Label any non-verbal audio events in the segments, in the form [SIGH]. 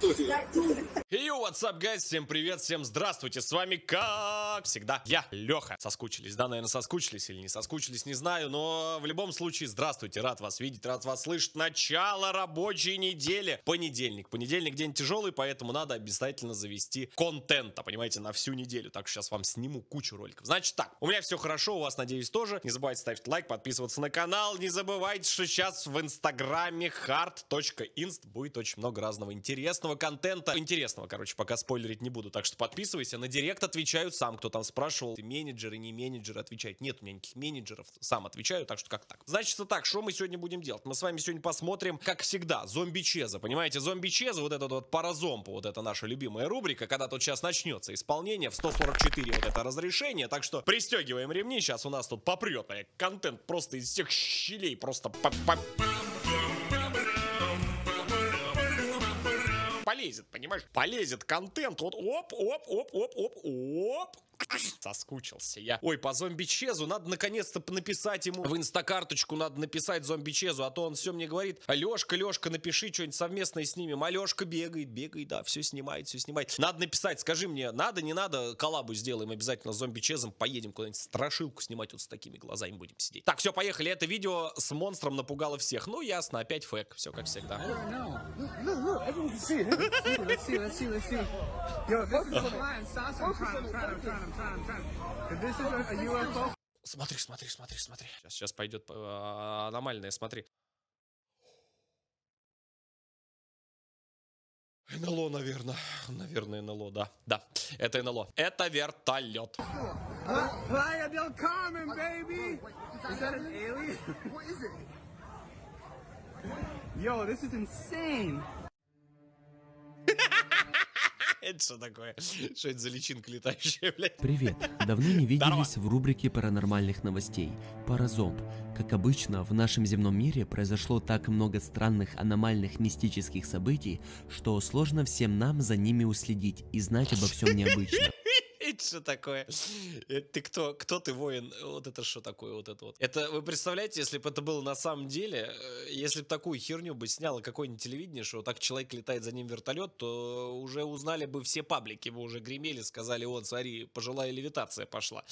Йо, hey, what's up, guys? Всем привет, всем здравствуйте. С вами, как всегда, я, Леха. Соскучились, да, наверное, соскучились или не соскучились, не знаю, но в любом случае, здравствуйте, рад вас видеть, рад вас слышать. Начало рабочей недели, понедельник. Понедельник день тяжелый, поэтому надо обязательно завести контента, понимаете, на всю неделю. Так что сейчас вам сниму кучу роликов. Значит так, у меня все хорошо, у вас, надеюсь, тоже. Не забывайте ставить лайк, подписываться на канал. Не забывайте, что сейчас в инстаграме hard.inst будет очень много разного интересного интересного контента. Интересного, короче, пока спойлерить не буду. Так что подписывайся. На директ отвечают сам, кто там спрашивал. Ты менеджер и не менеджер отвечает. Нет у меня никаких менеджеров. Сам отвечаю, так что как так. Значит, так, что мы сегодня будем делать? Мы с вами сегодня посмотрим, как всегда, зомби-чеза. Понимаете, зомби-чеза, вот этот вот паразомб, вот это наша любимая рубрика, когда тут сейчас начнется исполнение в 144 вот это разрешение. Так что пристегиваем ремни, сейчас у нас тут попрет. Контент просто из всех щелей просто... Па -па -па полезет, понимаешь? Полезет контент. Вот оп, оп, оп, оп, оп, оп. Соскучился я. Ой, по зомби-чезу надо наконец-то написать ему в инстакарточку, надо написать зомби-чезу, а то он все мне говорит, Лешка, Лешка, напиши что-нибудь совместное с ними. Лешка бегает, бегает, да, все снимает, все снимает. Надо написать, скажи мне, надо, не надо, коллабу сделаем обязательно с зомби-чезом, поедем куда-нибудь страшилку снимать вот с такими глазами будем сидеть. Так, все, поехали, это видео с монстром напугало всех. Ну, ясно, опять фэк, все как всегда. Yo, this is a lion, Sasha, trying to, trying to Смотри, смотри, смотри, смотри. Сейчас, сейчас пойдет э, аномальное, смотри. НЛО, наверное. Наверное, НЛО, да. Да, это НЛО. Это вертолет. Yo, this is insane. Это что такое? Что это за личинка летающая, блядь? Привет. Давно не виделись Здорово. в рубрике паранормальных новостей. Паразомб. Как обычно, в нашем земном мире произошло так много странных, аномальных, мистических событий, что сложно всем нам за ними уследить и знать обо всем необычном. Что такое? Э, ты кто? Кто ты воин? Вот это что такое? Вот это вот. Это вы представляете, если бы это было на самом деле, э, если бы такую херню бы сняло какое-нибудь телевидение, что так человек летает за ним вертолет, то уже узнали бы все паблики, бы уже гремели, сказали, вот смотри, пожилая левитация пошла.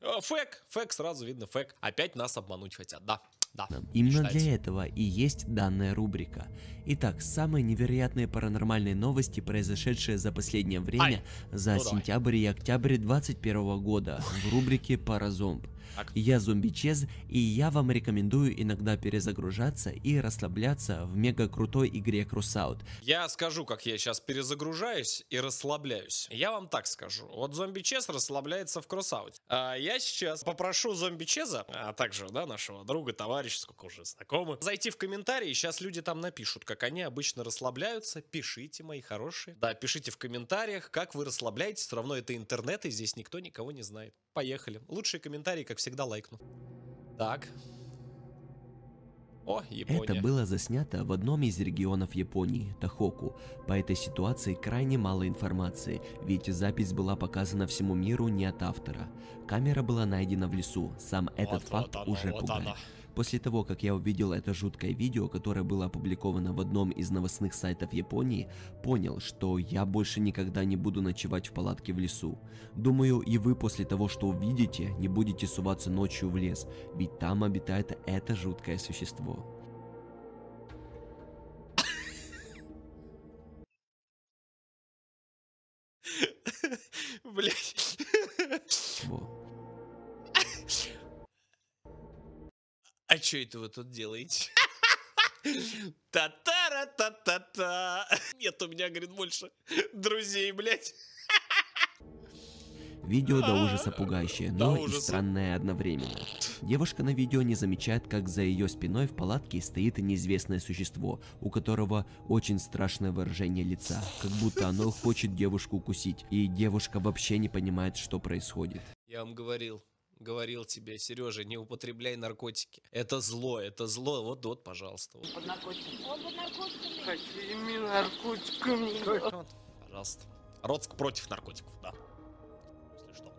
Э, фэк, фэк, сразу видно фэк. Опять нас обмануть хотят, да. Да. Именно для этого и есть данная рубрика. Итак, самые невероятные паранормальные новости, произошедшие за последнее время, Ай. за ну сентябрь давай. и октябрь 2021 года в рубрике «Паразомб». Я зомби чез и я вам рекомендую иногда перезагружаться и расслабляться в мега крутой игре Крусаут. Я скажу, как я сейчас перезагружаюсь и расслабляюсь. Я вам так скажу. Вот зомби чез расслабляется в Крусауте. А я сейчас попрошу зомби чеза, а также, да, нашего друга, товарища, сколько уже знакомых, зайти в комментарии, сейчас люди там напишут, как они обычно расслабляются. Пишите, мои хорошие. Да, пишите в комментариях, как вы расслабляетесь, все равно это интернет, и здесь никто никого не знает. Поехали. Лучшие комментарии, как как всегда, лайкну. Так. О, Япония. Это было заснято в одном из регионов Японии, Тахоку. По этой ситуации крайне мало информации, ведь запись была показана всему миру не от автора. Камера была найдена в лесу, сам этот вот факт она, уже вот пугает. Она. После того, как я увидел это жуткое видео, которое было опубликовано в одном из новостных сайтов Японии, понял, что я больше никогда не буду ночевать в палатке в лесу. Думаю, и вы после того, что увидите, не будете суваться ночью в лес, ведь там обитает это жуткое существо. что это вы тут делаете? Та-та-ра-та-та-та. Нет у меня, говорит, больше друзей, блядь. Видео до ужаса пугающее, но и странное одновременно. Девушка на видео не замечает, как за ее спиной в палатке стоит неизвестное существо, у которого очень страшное выражение лица, как будто оно хочет девушку укусить, и девушка вообще не понимает, что происходит. Я вам говорил, говорил тебе, Сережа, не употребляй наркотики. Это зло, это зло. Вот, вот, пожалуйста. Вот. Под наркотиками. под наркотиками. наркотиками? пожалуйста. Родск против наркотиков, да. Если что.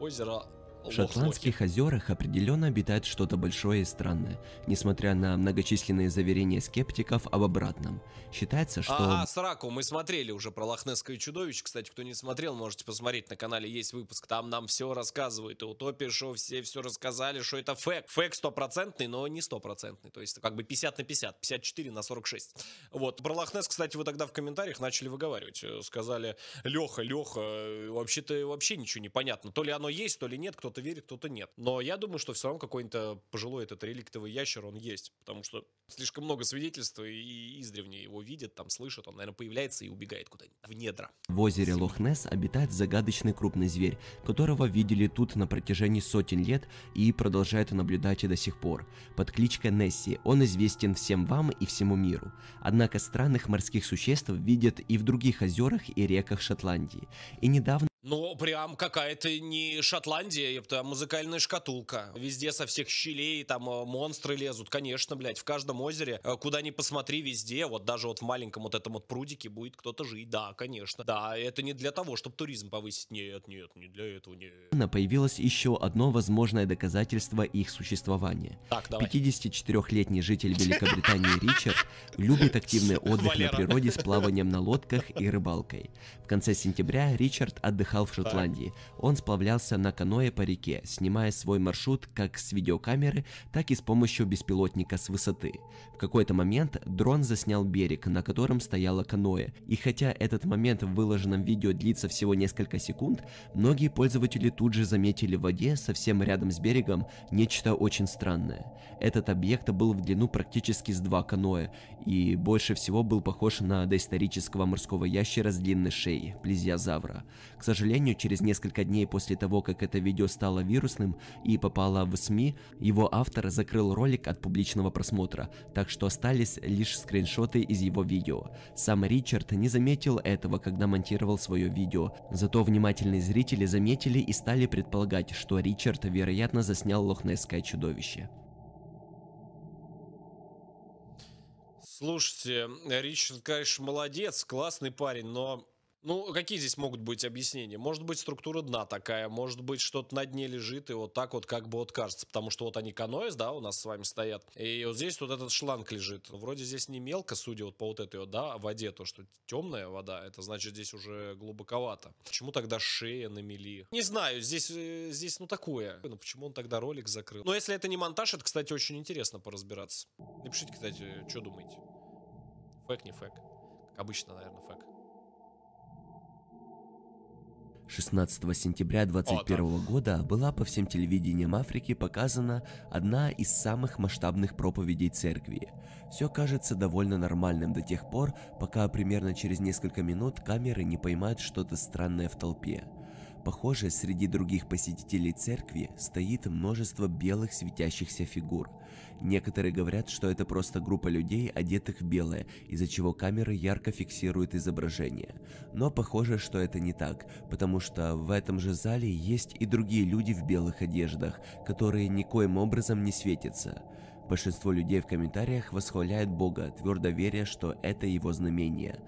Озеро в Шотландских озерах определенно обитает что-то большое и странное, несмотря на многочисленные заверения скептиков об обратном. Считается, что... А, а Сраку, мы смотрели уже про лохнесское чудовище. Кстати, кто не смотрел, можете посмотреть на канале, есть выпуск. Там нам все рассказывают. И утопия, что все все рассказали, что это фэк. Фэк стопроцентный, но не стопроцентный. То есть как бы 50 на 50, 54 на 46. Вот. Про Лохнес, кстати, вы тогда в комментариях начали выговаривать. Э, сказали, Леха, Леха, э, вообще-то вообще ничего не понятно. То ли оно есть, то ли нет, кто кто-то верит, кто-то нет. Но я думаю, что все равно какой-то э, пожилой этот реликтовый ящер, он есть, потому что слишком много свидетельств, и издревне его видят, там слышат, он, наверное, появляется и убегает куда-нибудь в недра. В озере Лохнес обитает загадочный крупный зверь, которого видели тут на протяжении сотен лет и продолжают наблюдать и до сих пор. Под кличкой Несси он известен всем вам и всему миру. Однако странных морских существ видят и в других озерах и реках Шотландии. И недавно ну, прям какая-то не Шотландия, это музыкальная шкатулка. Везде со всех щелей там э, монстры лезут. Конечно, блядь, в каждом озере, э, куда ни посмотри, везде, вот даже вот в маленьком вот этом вот прудике будет кто-то жить. Да, конечно. Да, это не для того, чтобы туризм повысить. Нет, нет, не для этого, нет. Появилось еще одно возможное доказательство их существования. Так, давай. 54-летний житель Великобритании [LAUGHS] Ричард любит активный отдых на природе с плаванием на лодках и рыбалкой. В конце сентября Ричард отдыхал в Шотландии. Он сплавлялся на каное по реке, снимая свой маршрут как с видеокамеры, так и с помощью беспилотника с высоты. В какой-то момент дрон заснял берег, на котором стояло каное, и хотя этот момент в выложенном видео длится всего несколько секунд, многие пользователи тут же заметили в воде совсем рядом с берегом нечто очень странное. Этот объект был в длину практически с два каноэ, и больше всего был похож на доисторического морского ящера с длинной шеей, плезиозавра. К сожалению, через несколько дней после того, как это видео стало вирусным и попало в СМИ, его автор закрыл ролик от публичного просмотра, так что остались лишь скриншоты из его видео. Сам Ричард не заметил этого, когда монтировал свое видео, зато внимательные зрители заметили и стали предполагать, что Ричард, вероятно, заснял лохнесское чудовище. Слушайте, Ричард, конечно, молодец, классный парень, но ну, какие здесь могут быть объяснения? Может быть, структура дна такая, может быть, что-то на дне лежит, и вот так вот как бы вот кажется, потому что вот они каноэс, да, у нас с вами стоят, и вот здесь вот этот шланг лежит. Вроде здесь не мелко, судя вот по вот этой вот, да, воде, то, что темная вода, это значит здесь уже глубоковато. Почему тогда шея на мели? Не знаю, здесь, э, здесь ну такое. Ну, почему он тогда ролик закрыл? Но если это не монтаж, это, кстати, очень интересно поразбираться. Напишите, кстати, что думаете. Фэк, не фэк. Как обычно, наверное, фэк. 16 сентября 2021 года была по всем телевидениям Африки показана одна из самых масштабных проповедей церкви. Все кажется довольно нормальным до тех пор, пока примерно через несколько минут камеры не поймают что-то странное в толпе. Похоже, среди других посетителей церкви стоит множество белых светящихся фигур. Некоторые говорят, что это просто группа людей, одетых в белое, из-за чего камеры ярко фиксируют изображение. Но похоже, что это не так, потому что в этом же зале есть и другие люди в белых одеждах, которые никоим образом не светятся. Большинство людей в комментариях восхваляют Бога, твердо веря, что это его знамение.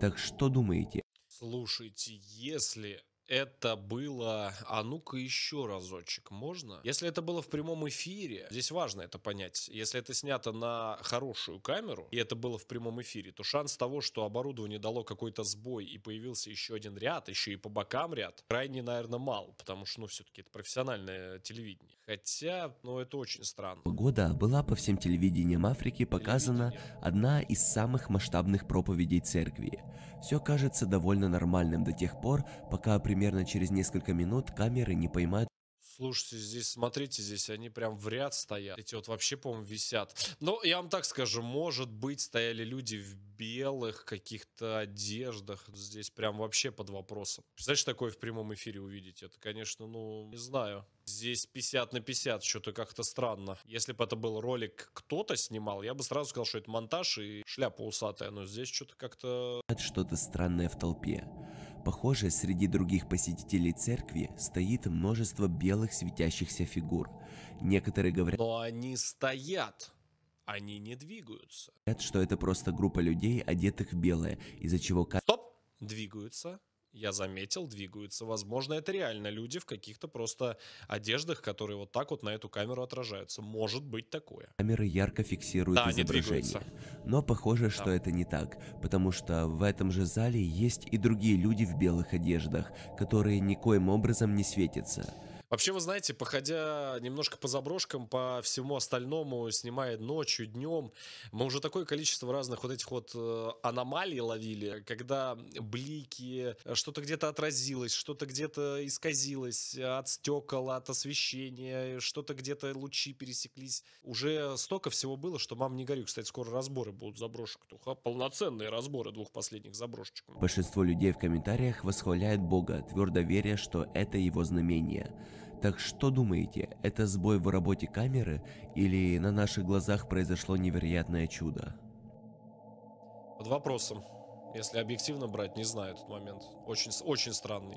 Так что думаете? Слушайте, если это было... А ну-ка еще разочек, можно? Если это было в прямом эфире, здесь важно это понять. Если это снято на хорошую камеру, и это было в прямом эфире, то шанс того, что оборудование дало какой-то сбой и появился еще один ряд, еще и по бокам ряд, крайне, наверное, мал, потому что, ну, все-таки это профессиональное телевидение. Хотя, ну, это очень странно. Года была по всем телевидениям Африки показана одна из самых масштабных проповедей церкви. Все кажется довольно нормальным до тех пор, пока примерно через несколько минут камеры не поймают Слушайте, здесь, смотрите, здесь они прям в ряд стоят. Эти вот вообще, по-моему, висят. Но я вам так скажу, может быть, стояли люди в белых каких-то одеждах. Здесь прям вообще под вопросом. Представляешь, такое в прямом эфире увидеть? Это, конечно, ну, не знаю. Здесь 50 на 50, что-то как-то странно. Если бы это был ролик кто-то снимал, я бы сразу сказал, что это монтаж и шляпа усатая. Но здесь что-то как-то... Что-то странное в толпе. Похоже, среди других посетителей церкви стоит множество белых светящихся фигур. Некоторые говорят... Но они стоят! Они не двигаются. Говорят, что это просто группа людей, одетых в белое, из-за чего... Стоп! Двигаются я заметил, двигаются. Возможно, это реально люди в каких-то просто одеждах, которые вот так вот на эту камеру отражаются. Может быть такое. Камеры ярко фиксируют да, изображение. Но похоже, что да. это не так, потому что в этом же зале есть и другие люди в белых одеждах, которые никоим образом не светятся. Вообще, вы знаете, походя немножко по заброшкам, по всему остальному, снимая ночью, днем, мы уже такое количество разных вот этих вот э, аномалий ловили, когда блики, э, что-то где-то отразилось, что-то где-то исказилось э, от стекол, от освещения, что-то где-то лучи пересеклись. Уже столько всего было, что мам не горю. Кстати, скоро разборы будут заброшек. Туха. Полноценные разборы двух последних заброшечек. Большинство людей в комментариях восхваляет Бога, твердо веря, что это его знамение. Так что думаете, это сбой в работе камеры или на наших глазах произошло невероятное чудо? Под вопросом. Если объективно брать, не знаю этот момент. Очень, очень странный.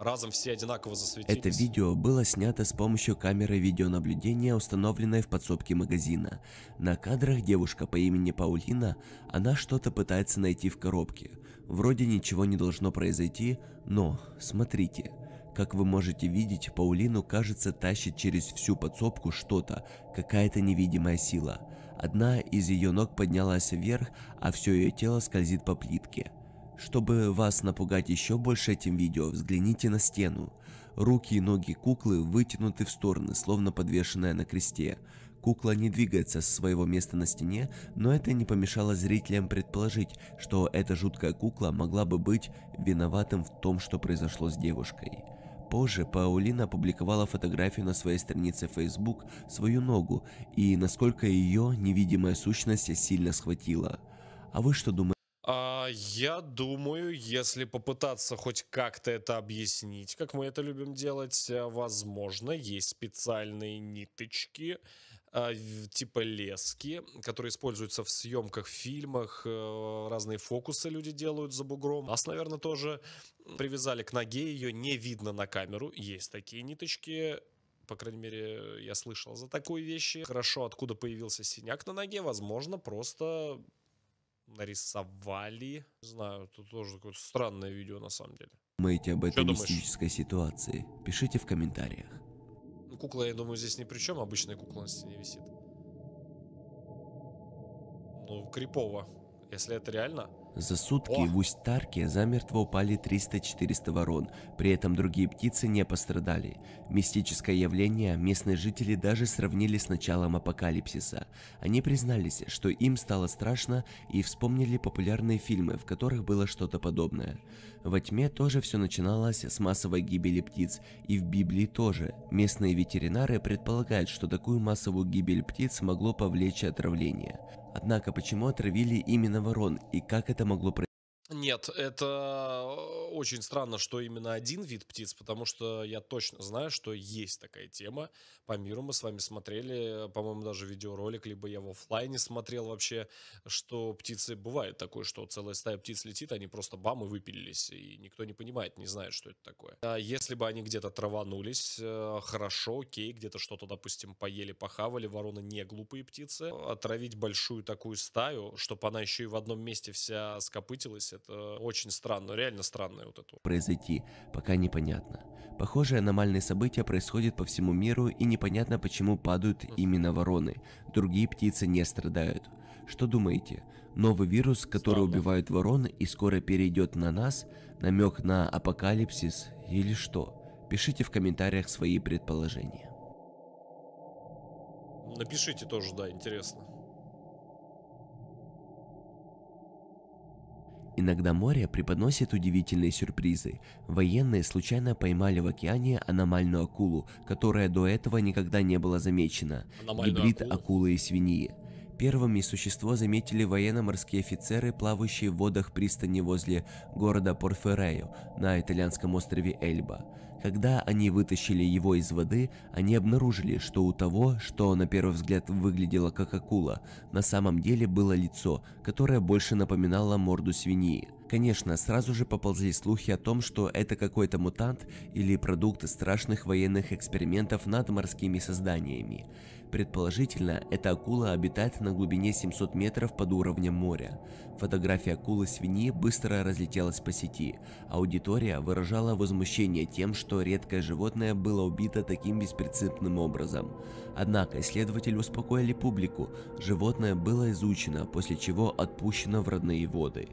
Разом все одинаково засветились. Это видео было снято с помощью камеры видеонаблюдения, установленной в подсобке магазина. На кадрах девушка по имени Паулина, она что-то пытается найти в коробке. Вроде ничего не должно произойти, но, смотрите, как вы можете видеть, Паулину, кажется, тащит через всю подсобку что-то, какая-то невидимая сила. Одна из ее ног поднялась вверх, а все ее тело скользит по плитке. Чтобы вас напугать еще больше этим видео, взгляните на стену. Руки и ноги куклы вытянуты в стороны, словно подвешенная на кресте. Кукла не двигается с своего места на стене, но это не помешало зрителям предположить, что эта жуткая кукла могла бы быть виноватым в том, что произошло с девушкой. Позже Паулина опубликовала фотографию на своей странице Facebook свою ногу и насколько ее невидимая сущность сильно схватила. А вы что думаете? А, я думаю, если попытаться хоть как-то это объяснить, как мы это любим делать, э, возможно, есть специальные ниточки, а, типа лески, которые используются в съемках, в фильмах, э, разные фокусы люди делают за бугром. Нас, наверное, тоже привязали к ноге, ее не видно на камеру, есть такие ниточки, по крайней мере, я слышал за такую вещи. Хорошо, откуда появился синяк на ноге, возможно, просто нарисовали. Не знаю, тут тоже какое-то странное видео на самом деле. Думаете об этой мистической ситуации? Пишите в комментариях. Ну, кукла, я думаю, здесь ни при чем. Обычная кукла на стене висит. Ну, крипово. Если это реально... За сутки в Усть-Тарке замертво упали 300-400 ворон, при этом другие птицы не пострадали. Мистическое явление местные жители даже сравнили с началом апокалипсиса. Они признались, что им стало страшно и вспомнили популярные фильмы, в которых было что-то подобное. Во тьме тоже все начиналось с массовой гибели птиц, и в Библии тоже. Местные ветеринары предполагают, что такую массовую гибель птиц могло повлечь отравление. Однако почему отравили именно ворон и как это uma Нет, это очень странно, что именно один вид птиц, потому что я точно знаю, что есть такая тема. По миру мы с вами смотрели, по-моему, даже видеоролик, либо я в офлайне смотрел вообще, что птицы бывает такое, что целая стая птиц летит, они просто бам и выпилились, и никто не понимает, не знает, что это такое. А если бы они где-то траванулись, э, хорошо, окей, где-то что-то, допустим, поели, похавали, вороны не глупые птицы, отравить большую такую стаю, чтобы она еще и в одном месте вся скопытилась, это очень странно, реально странное вот это. Произойти, пока непонятно. Похожие аномальные события происходят по всему миру, и непонятно, почему падают именно вороны. Другие птицы не страдают. Что думаете? Новый вирус, который Странно. убивает ворон и скоро перейдет на нас? Намек на апокалипсис или что? Пишите в комментариях свои предположения. Напишите тоже, да, интересно. Иногда море преподносит удивительные сюрпризы. Военные случайно поймали в океане аномальную акулу, которая до этого никогда не была замечена. Аномальную Гибрид акулы? акулы и свиньи. Первыми существо заметили военно-морские офицеры, плавающие в водах пристани возле города Порферею на итальянском острове Эльба. Когда они вытащили его из воды, они обнаружили, что у того, что на первый взгляд выглядело как акула, на самом деле было лицо, которое больше напоминало морду свиньи. Конечно, сразу же поползли слухи о том, что это какой-то мутант или продукт страшных военных экспериментов над морскими созданиями. Предположительно, эта акула обитает на глубине 700 метров под уровнем моря. Фотография акулы-свиньи быстро разлетелась по сети. Аудитория выражала возмущение тем, что редкое животное было убито таким беспринципным образом. Однако исследователи успокоили публику, животное было изучено, после чего отпущено в родные воды.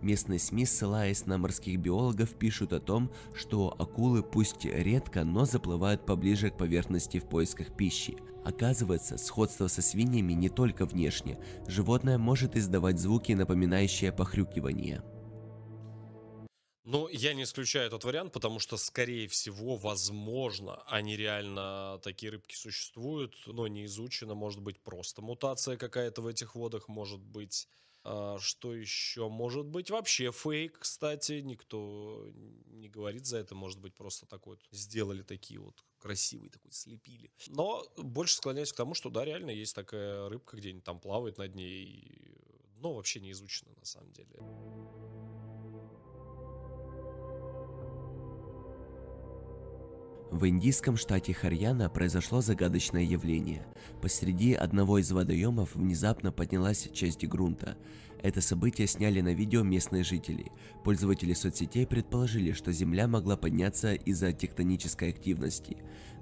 Местные СМИ, ссылаясь на морских биологов, пишут о том, что акулы пусть редко, но заплывают поближе к поверхности в поисках пищи. Оказывается, сходство со свиньями не только внешне. Животное может издавать звуки, напоминающие похрюкивание. Ну, я не исключаю этот вариант, потому что, скорее всего, возможно, они реально, такие рыбки существуют, но не изучено, может быть, просто мутация какая-то в этих водах, может быть, э, что еще, может быть, вообще фейк, кстати, никто не говорит за это, может быть, просто такой вот сделали такие вот красивый такой слепили. Но больше склоняюсь к тому, что да, реально есть такая рыбка, где-нибудь там плавает над ней, но ну, вообще не изучено на самом деле. В индийском штате Харьяна произошло загадочное явление. Посреди одного из водоемов внезапно поднялась часть грунта. Это событие сняли на видео местные жители. Пользователи соцсетей предположили, что Земля могла подняться из-за тектонической активности.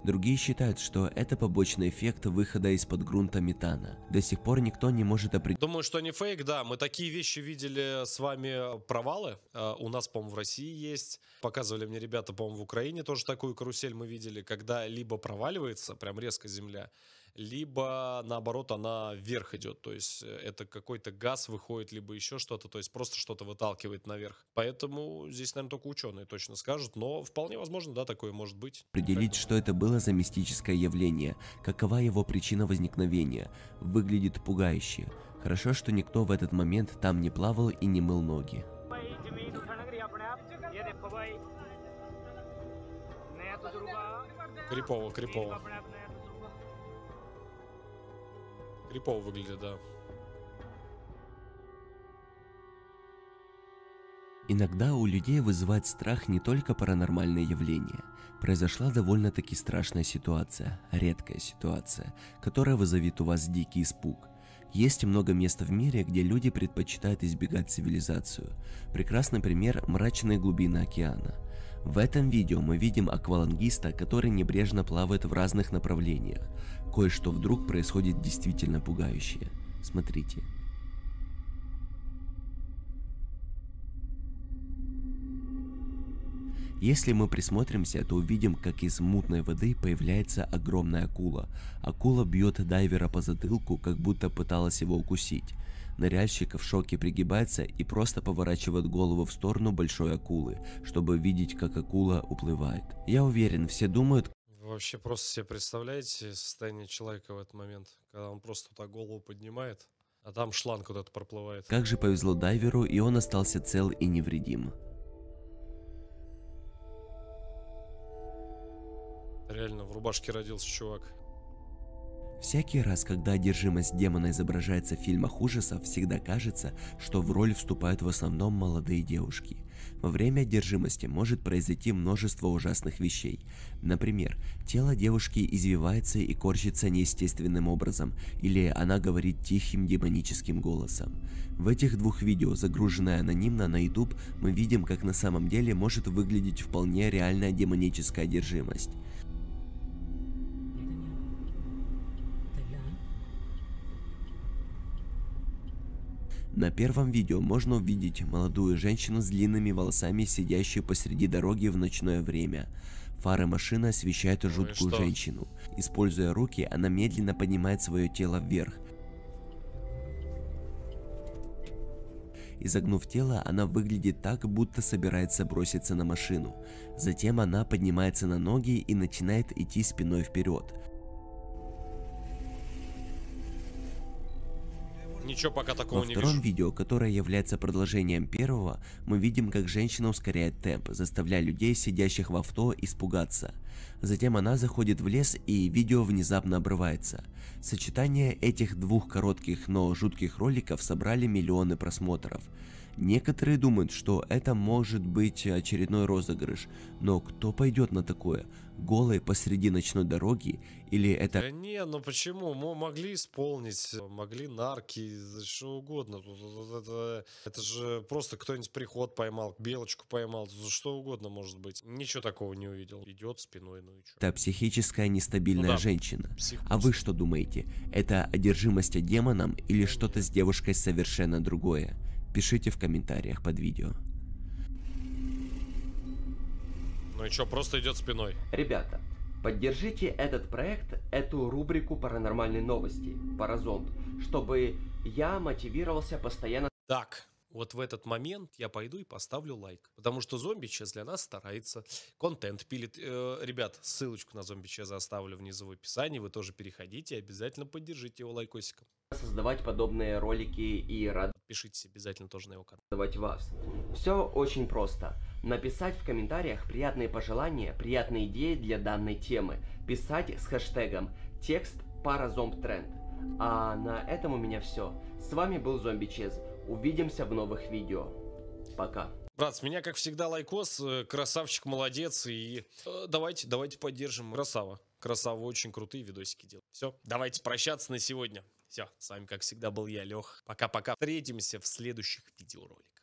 Другие считают, что это побочный эффект выхода из-под грунта метана. До сих пор никто не может определить. Думаю, что не фейк, да. Мы такие вещи видели с вами э, провалы. Э, у нас, по-моему, в России есть. Показывали мне ребята, по-моему, в Украине тоже такую карусель мы видели, когда либо проваливается прям резко Земля, либо наоборот она вверх идет, то есть э, это какой-то газ выходит, либо еще что-то, то есть просто что-то выталкивает наверх. Поэтому здесь, наверное, только ученые точно скажут, но вполне возможно, да, такое может быть. Определить, Поэтому... что это было за мистическое явление, какова его причина возникновения, выглядит пугающе. Хорошо, что никто в этот момент там не плавал и не мыл ноги. Крипово, крипово крипово выглядит, да. Иногда у людей вызывает страх не только паранормальные явления. Произошла довольно-таки страшная ситуация, редкая ситуация, которая вызовет у вас дикий испуг. Есть много мест в мире, где люди предпочитают избегать цивилизацию. Прекрасный пример – мрачные глубины океана. В этом видео мы видим аквалангиста, который небрежно плавает в разных направлениях. Кое-что вдруг происходит действительно пугающее. Смотрите. Если мы присмотримся, то увидим, как из мутной воды появляется огромная акула. Акула бьет дайвера по затылку, как будто пыталась его укусить. Ныряльщик в шоке пригибается и просто поворачивает голову в сторону большой акулы, чтобы видеть, как акула уплывает. Я уверен, все думают, вы вообще просто себе представляете состояние человека в этот момент, когда он просто так голову поднимает, а там шланг куда-то проплывает. Как же повезло дайверу, и он остался цел и невредим. Реально, в рубашке родился чувак. Всякий раз, когда одержимость демона изображается в фильмах ужасов, всегда кажется, что в роль вступают в основном молодые девушки. Во время одержимости может произойти множество ужасных вещей. Например, тело девушки извивается и корчится неестественным образом, или она говорит тихим демоническим голосом. В этих двух видео, загруженное анонимно на YouTube, мы видим, как на самом деле может выглядеть вполне реальная демоническая одержимость. На первом видео можно увидеть молодую женщину с длинными волосами, сидящую посреди дороги в ночное время. Фары машины освещают ну жуткую ну женщину. Используя руки, она медленно поднимает свое тело вверх. Изогнув тело, она выглядит так, будто собирается броситься на машину. Затем она поднимается на ноги и начинает идти спиной вперед. Ничего пока такого Во не вижу. втором видео, которое является продолжением первого, мы видим, как женщина ускоряет темп, заставляя людей, сидящих в авто, испугаться. Затем она заходит в лес и видео внезапно обрывается. Сочетание этих двух коротких, но жутких роликов собрали миллионы просмотров. Некоторые думают, что это может быть очередной розыгрыш, но кто пойдет на такое? голой посреди ночной дороги, или это... Да э, не, ну почему? Мы могли исполнить, могли нарки, что угодно. Это, это же просто кто-нибудь приход поймал, белочку поймал, что угодно может быть. Ничего такого не увидел. Идет спиной, ну и что. Это психическая нестабильная ну, да. женщина. Псих а вы что думаете? Это одержимость демоном или что-то с девушкой совершенно другое? Пишите в комментариях под видео. Ну и что, просто идет спиной. Ребята, поддержите этот проект, эту рубрику паранормальной новости», «Паразонд», чтобы я мотивировался постоянно... Так, вот в этот момент я пойду и поставлю лайк. Потому что зомби сейчас для нас старается, контент пилит. Э, ребят, ссылочку на зомби сейчас оставлю внизу в описании, вы тоже переходите и обязательно поддержите его лайкосиком. Создавать подобные ролики и рад... Подпишитесь обязательно тоже на его канал. Давать вас. Все очень просто. Написать в комментариях приятные пожелания, приятные идеи для данной темы. Писать с хэштегом текст пара зомб тренд. А на этом у меня все. С вами был Зомби Чез. Увидимся в новых видео. Пока. Брат, с меня, как всегда, лайкос, э, красавчик, молодец, и э, давайте, давайте поддержим, красава, красава, очень крутые видосики делает. Все, давайте прощаться на сегодня. Все, с вами, как всегда, был я, Лех. Пока-пока, встретимся в следующих видеороликах.